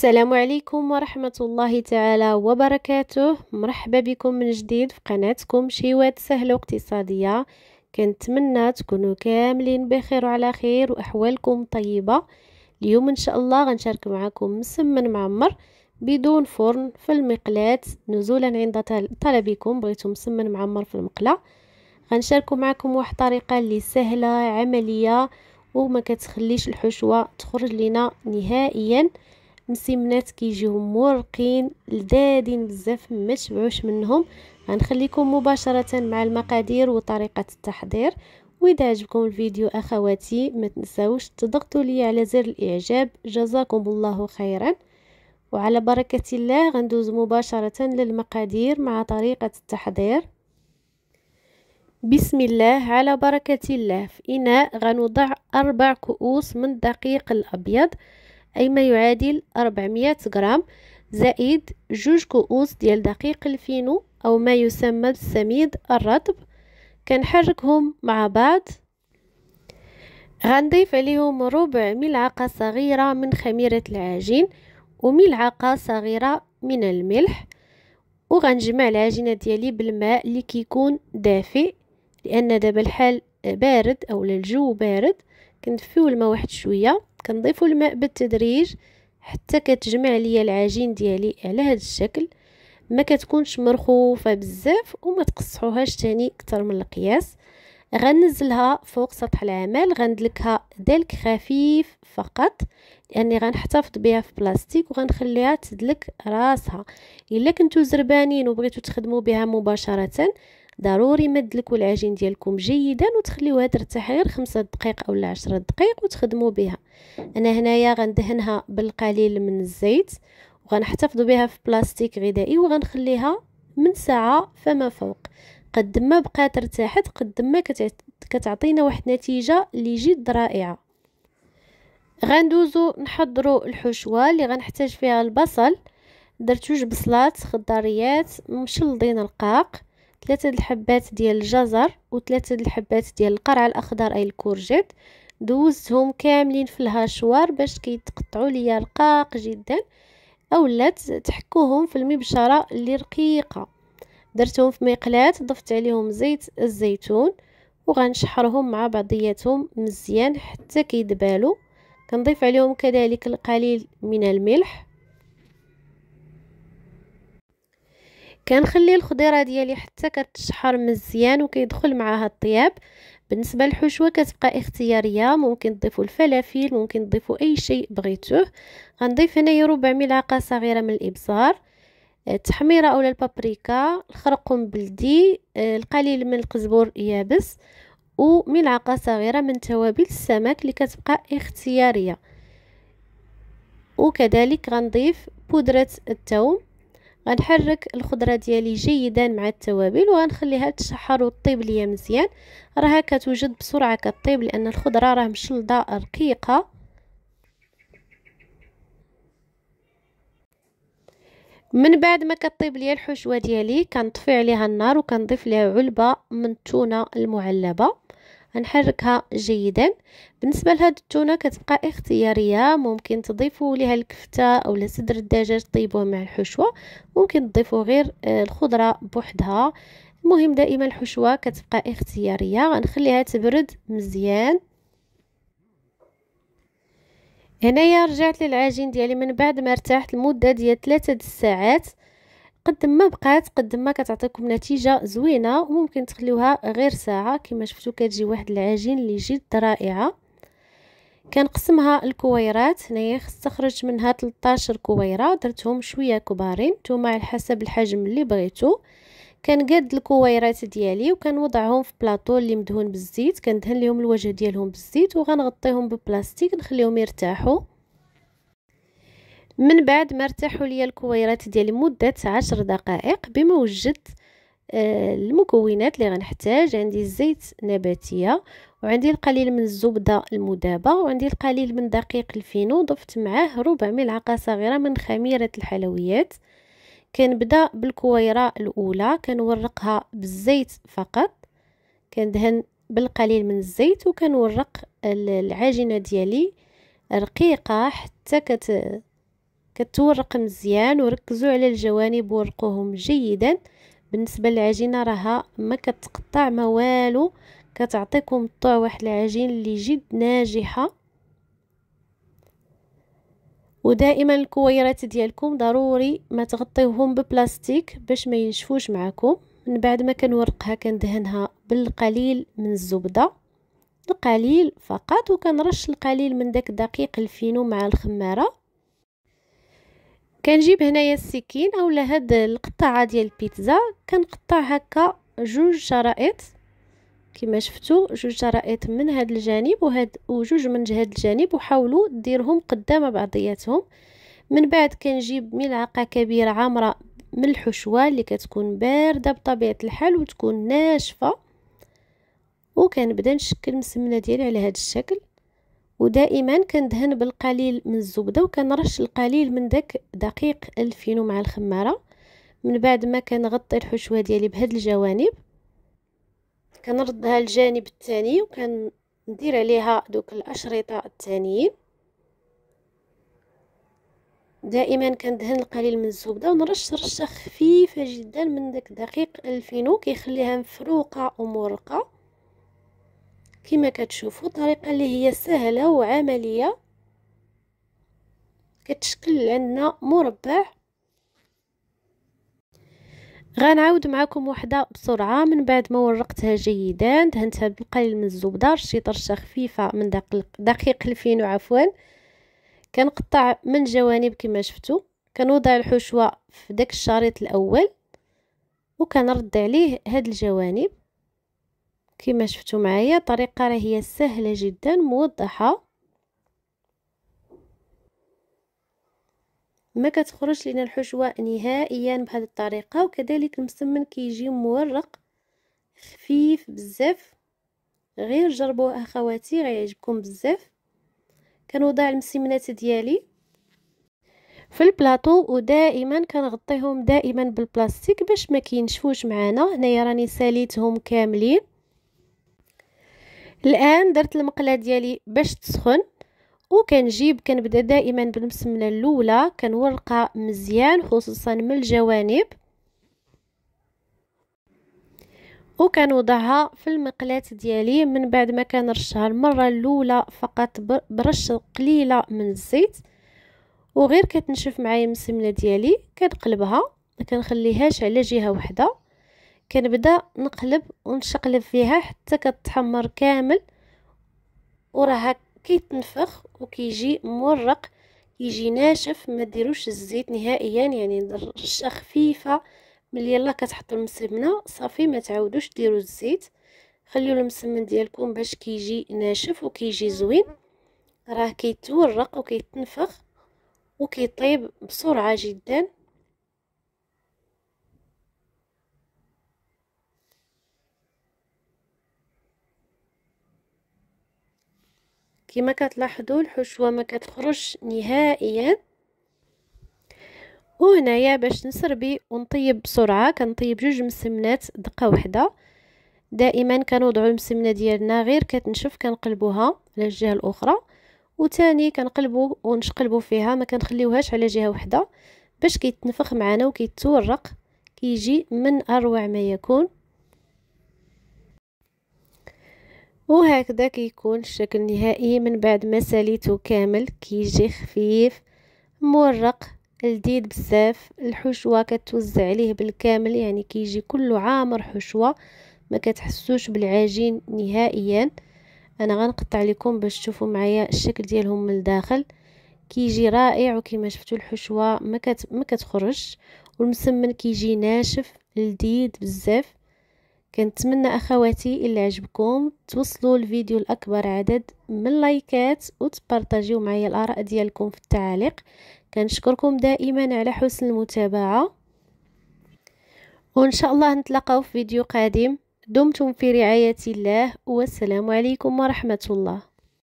السلام عليكم ورحمة الله تعالى وبركاته مرحبا بكم من جديد في قناتكم شيوات سهلة واقتصادية كنتمنى تكونوا كاملين بخير وعلى خير وأحوالكم طيبة اليوم إن شاء الله غنشارك معكم مسمن معمر بدون فرن في المقلاة نزولا عند طلبكم بغيتم مسمن معمر في المقلاة غنشارك معكم واحد الطريقة اللي سهلة عملية وما كتخليش الحشوة تخرج لنا نهائياً المسمنات كيجيو مرقين لذادين بزاف ما تشبعوش منهم غنخليكم مباشره مع المقادير وطريقه التحضير واذا عجبكم الفيديو اخواتي ما تنساوش تضغطوا لي على زر الاعجاب جزاكم الله خيرا وعلى بركه الله غندوز مباشره للمقادير مع طريقه التحضير بسم الله على بركه الله في اناء غنوضع اربع كؤوس من الدقيق الابيض أي ما يعادل 400 غرام زائد جوج كؤوس ديال دقيق الفينو أو ما يسمى بالسميد الرطب كنحركهم مع بعض غنضيف عليهم ربع ملعقة صغيرة من خميرة العجين وملعقة صغيرة من الملح وغنجمع العجينة ديالي بالماء اللي كيكون دافئ لأن دابا الحال بارد أو الجو بارد كندفيو الماء واحد شوية كنضيفوا الماء بالتدريج حتى كتجمع ليا العجين ديالي على هذا الشكل ما كتكونش مرخوفه بزاف وما تقصحوهاش تاني اكثر من القياس غنزلها فوق سطح العمل غندلكها دلك خفيف فقط لاني غنحتفظ بها في بلاستيك وغنخليها تدلك راسها الا كنتو زربانين وبغيتو تخدموا بها مباشره ضروري مدلك العجين ديالكم جيدا وتخليوها ترتاح غير خمسة دقائق اولا عشرة دقائق وتخدموا بها انا هنايا غندهنها بالقليل من الزيت وغنحتفظ بها في بلاستيك غذائي وغنخليها من ساعة فما فوق قد ما بقات ارتاحت قد ما كتعطينا واحد النتيجة اللي جد رائعة غندوزو نحضروا الحشوة اللي غنحتاج فيها البصل درت جوج بصلات خضاريات مشلضين القاق ثلاثة الحبات ديال الجزر وثلاثة الحبات ديال القرع الاخضر اي الكورجيت دوزتهم كاملين في الهاشوار باش كيتقطعوا ليا رقاق جدا اولا تحكوهم في المبشره اللي رقيقه درتهم في مقلاة ضفت عليهم زيت الزيتون وغنشحرهم مع بعضياتهم مزيان حتى كيدبالوا كنضيف عليهم كذلك القليل من الملح كنخلي الخضيره ديالي حتى كتشحر مزيان وكيدخل معاها الطياب بالنسبه للحشوه كتبقى اختياريه ممكن تضيفوا الفلافل ممكن تضيفوا اي شيء بغيتوه غنضيف هنايا ربع ملعقه صغيره من الابزار التحميره آه، اولا البابريكا الخرقوم بلدي آه، القليل من القزبر يابس وملعقه صغيره من توابل السمك اللي كتبقى اختياريه وكذلك غنضيف بودره الثوم غنحرك الخضره ديالي جيدا مع التوابل وغنخليها تشحر وطيب ليا مزيان راها كتوجد بسرعه كطيب لان الخضره راه مشلضه رقيقه من بعد ما كطيب ليا الحشوه ديالي كنطفي عليها النار وكنضيف ليها علبه من التونه المعلبه غنحركها جيدا بالنسبه لهاد التونه كتبقى اختياريه ممكن تضيفوا ليها الكفته او صدر الدجاج طيبوه مع الحشوه ممكن تضيفوا غير آه، الخضره بوحدها المهم دائما الحشوه كتبقى اختياريه غنخليها تبرد مزيان هنايا رجعت للعجين ديالي من بعد ما ارتحت لمده ديال 3 الساعات قد ما بقات قد ما كتعطيكم نتيجه زوينه وممكن تخليوها غير ساعه كما شفتوا كتجي واحد العجين اللي جد رائعه كنقسمها الكويرات هنايا استخرجت منها 13 كويره درتهم شويه كبارين نتوما على حسب الحجم اللي بغيتو كنقاد الكويرات ديالي وكنوضعهم في بلاطو اللي مدهون بالزيت كندهن لهم الوجه ديالهم بالزيت وغنغطيهم ببلاستيك نخليهم يرتاحوا من بعد ما ارتاحوا ليا الكويرات ديالي مده عشر دقائق بما وجدت آه، المكونات اللي غنحتاج عندي الزيت نباتيه وعندي القليل من الزبده المذابه وعندي القليل من دقيق الفينو ضفت معاه ربع ملعقه صغيره من خميره الحلويات كنبدا بالكويره الاولى كنورقها بالزيت فقط كندهن بالقليل من الزيت وكنورق العجينه ديالي رقيقه حتى كت كتورق مزيان وركزوا على الجوانب ورقوهم جيدا بالنسبه للعجينه راها ما كتقطع ما والو كتعطيكم طوع واحد العجين اللي جد ناجحه ودائما الكويرات ديالكم ضروري ما تغطيوهم ببلاستيك باش ما ينشفوش معكم من بعد ما كنورقها كندهنها بالقليل من الزبده القليل فقط وكنرش القليل من داك الدقيق الفينو مع الخماره كنجيب هنايا السكين اولا هاد القطاعه ديال البيتزا كنقطع هكا جوج شرائط كما شفتوا جوج شرائط من هاد الجانب وهاد وجوج من هاد الجانب وحاولوا ديرهم قدام بعضياتهم من بعد كنجيب ملعقه كبيره عامره من الحشوه اللي كتكون بارده بطبيعه الحال وتكون ناشفه وكنبدا نشكل مسمنه ديالي على هاد الشكل ودائما كندهن بالقليل من الزبده وكنرش القليل من داك دقيق الفينو مع الخماره من بعد ما كنغطي الحشوه ديالي بهاد الجوانب كنردها الجانب الثاني وكندير عليها دوك الاشرطه الثانيين دائما كندهن القليل من الزبده ونرش رشه خفيفه جدا من داك دقيق الفينو كيخليها مفروقه ومورقه كما كتشوفوا طريقه اللي هي سهله وعمليه كتشكل عندنا مربع غنعاود معكم وحده بسرعه من بعد ما ورقتها جيدا دهنتها بالقليل من الزبده رشيت رشه خفيفه من دقيق دقيق الفينو عفوا كنقطع من جوانب كما شفتوا كنوضع الحشوه في داك الشريط الاول وكنرد عليه هاد الجوانب كما شفتوا معايا الطريقه راه هي سهله جدا موضحه ما كتخرج لنا الحشوه نهائيا بهذه الطريقه وكذلك المسمن كيجي مورق خفيف بزاف غير جربوه اخواتي غيعجبكم بزاف كنوضع المسمنات ديالي في البلاطو ودائما كنغطيهم دائما بالبلاستيك باش ما كينشفوش معانا هنايا راني ساليتهم كاملين الان درت المقله ديالي باش تسخن وكنجيب كنبدا دائما بالمسمله الاولى كنورقها مزيان خصوصا من الجوانب وكنوضعها في المقلاة ديالي من بعد ما كنرشها المره الاولى فقط برش قليله من الزيت وغير كتنشف معايا المسمله ديالي كنقلبها ما كنخليهاش على جهه وحده كنبدا نقلب ونشقلب فيها حتى كتحمر كامل وراها كيتنفخ وكيجي مورق كيجي ناشف ما ديروش الزيت نهائيا يعني رشه خفيفه ملي يلا كتحطوا المسمنه صافي ما تعاودوش ديروا الزيت خليو المسمن ديالكم باش كيجي ناشف وكيجي زوين راه كيتورق وكيتنفخ وكيطيب بسرعه جدا كما كتلاحظوا الحشوه ما كتخرجش نهائيا وهنايا باش نسربي ونطيب بسرعه كنطيب جوج مسمنات دقه واحده دائما كنوضعوا المسمنه ديالنا غير كتنشف كنقلبوها على الجهه الاخرى وثاني كنقلبوا ونشقلبوا فيها ما كنخليوهاش على جهه واحده باش كيتنفخ معنا وكيتورق كيجي من اروع ما يكون وهكذا كيكون الشكل النهائي من بعد ما ساليته كامل كيجي خفيف مورق لذيذ بزاف الحشوه كتوزع عليه بالكامل يعني كيجي كله عامر حشوه ما كتحسوش بالعجين نهائيا انا غنقطع لكم باش تشوفوا معايا الشكل ديالهم من الداخل كيجي رائع وكما شفتوا الحشوه ما كت ما كتخرجش والمسمن كيجي ناشف لذيذ بزاف كنتمنى اخواتي الا عجبكم توصلوا الفيديو لاكبر عدد من اللايكات وتبارطاجيو معايا الاراء ديالكم في التعاليق كنشكركم دائما على حسن المتابعه وان شاء الله نتلاقاو في فيديو قادم دمتم في رعايه الله والسلام عليكم ورحمه الله